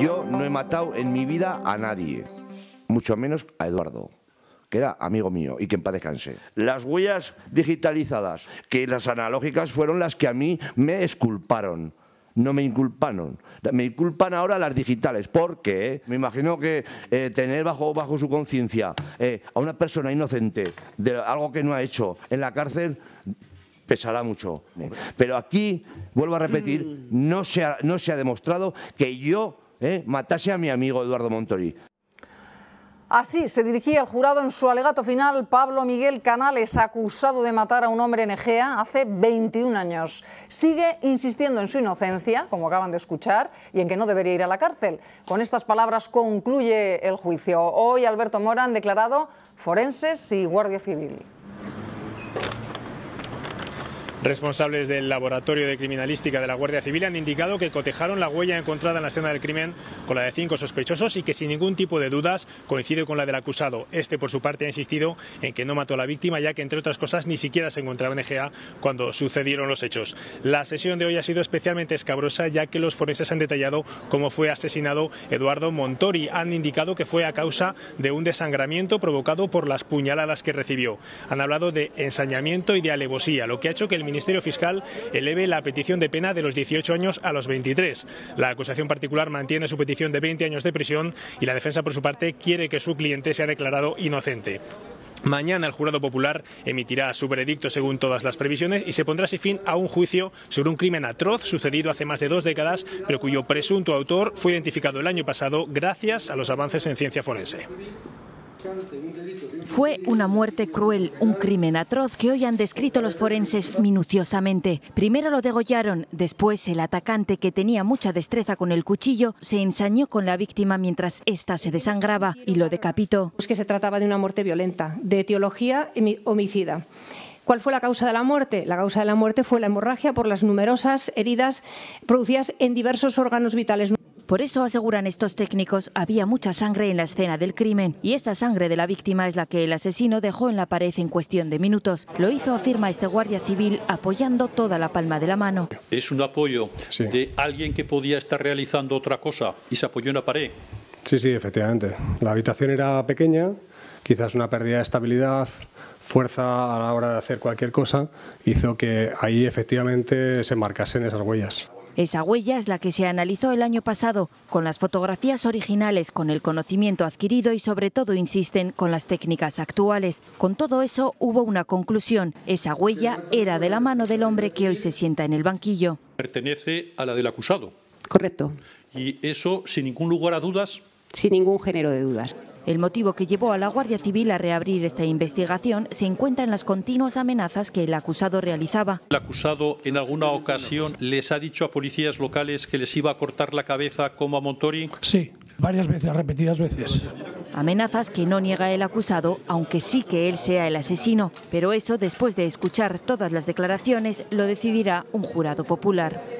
Yo no he matado en mi vida a nadie, mucho menos a Eduardo que era amigo mío y que en paz Las huellas digitalizadas, que las analógicas fueron las que a mí me esculparon no me inculparon. Me inculpan ahora las digitales, porque me imagino que eh, tener bajo, bajo su conciencia eh, a una persona inocente de algo que no ha hecho en la cárcel pesará mucho. Pero aquí, vuelvo a repetir, no no se ha demostrado que yo ¿Eh? matase a mi amigo Eduardo Montori. Así se dirigía el jurado en su alegato final Pablo Miguel Canales, acusado de matar a un hombre en Egea hace 21 años. Sigue insistiendo en su inocencia, como acaban de escuchar, y en que no debería ir a la cárcel. Con estas palabras concluye el juicio. Hoy Alberto Mora han declarado forenses y guardia civil. Responsables del Laboratorio de Criminalística de la Guardia Civil han indicado que cotejaron la huella encontrada en la escena del crimen con la de cinco sospechosos y que sin ningún tipo de dudas coincide con la del acusado. Este, por su parte, ha insistido en que no mató a la víctima, ya que, entre otras cosas, ni siquiera se encontraba en EGA cuando sucedieron los hechos. La sesión de hoy ha sido especialmente escabrosa, ya que los forenses han detallado cómo fue asesinado Eduardo Montori. Han indicado que fue a causa de un desangramiento provocado por las puñaladas que recibió. Han hablado de ensañamiento y de alevosía, lo que ha hecho que el Ministerio Fiscal eleve la petición de pena de los 18 años a los 23. La acusación particular mantiene su petición de 20 años de prisión y la defensa, por su parte, quiere que su cliente sea declarado inocente. Mañana el jurado popular emitirá su veredicto según todas las previsiones y se pondrá así fin a un juicio sobre un crimen atroz sucedido hace más de dos décadas, pero cuyo presunto autor fue identificado el año pasado gracias a los avances en ciencia forense. Fue una muerte cruel, un crimen atroz que hoy han descrito los forenses minuciosamente. Primero lo degollaron, después el atacante que tenía mucha destreza con el cuchillo se ensañó con la víctima mientras ésta se desangraba y lo decapitó. Es que se trataba de una muerte violenta, de etiología homicida. ¿Cuál fue la causa de la muerte? La causa de la muerte fue la hemorragia por las numerosas heridas producidas en diversos órganos vitales. Por eso, aseguran estos técnicos, había mucha sangre en la escena del crimen y esa sangre de la víctima es la que el asesino dejó en la pared en cuestión de minutos. Lo hizo, afirma este guardia civil, apoyando toda la palma de la mano. Es un apoyo de alguien que podía estar realizando otra cosa y se apoyó en la pared. Sí, sí, efectivamente. La habitación era pequeña, quizás una pérdida de estabilidad, fuerza a la hora de hacer cualquier cosa, hizo que ahí efectivamente se marcasen esas huellas. Esa huella es la que se analizó el año pasado, con las fotografías originales, con el conocimiento adquirido y sobre todo, insisten, con las técnicas actuales. Con todo eso hubo una conclusión. Esa huella era de la mano del hombre que hoy se sienta en el banquillo. Pertenece a la del acusado. Correcto. Y eso, sin ningún lugar a dudas. Sin ningún género de dudas. El motivo que llevó a la Guardia Civil a reabrir esta investigación se encuentra en las continuas amenazas que el acusado realizaba. El acusado en alguna ocasión les ha dicho a policías locales que les iba a cortar la cabeza como a Montori. Sí, varias veces, repetidas veces. Amenazas que no niega el acusado, aunque sí que él sea el asesino. Pero eso, después de escuchar todas las declaraciones, lo decidirá un jurado popular.